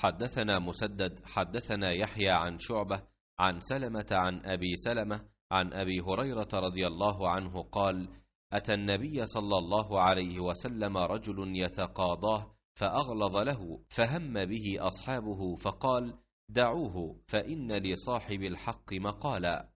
حدثنا مسدد حدثنا يحيى عن شعبة عن سلمة عن أبي سلمة عن أبي هريرة رضي الله عنه قال أتى النبي صلى الله عليه وسلم رجل يتقاضاه فأغلظ له فهم به أصحابه فقال دعوه فإن لصاحب الحق مقالا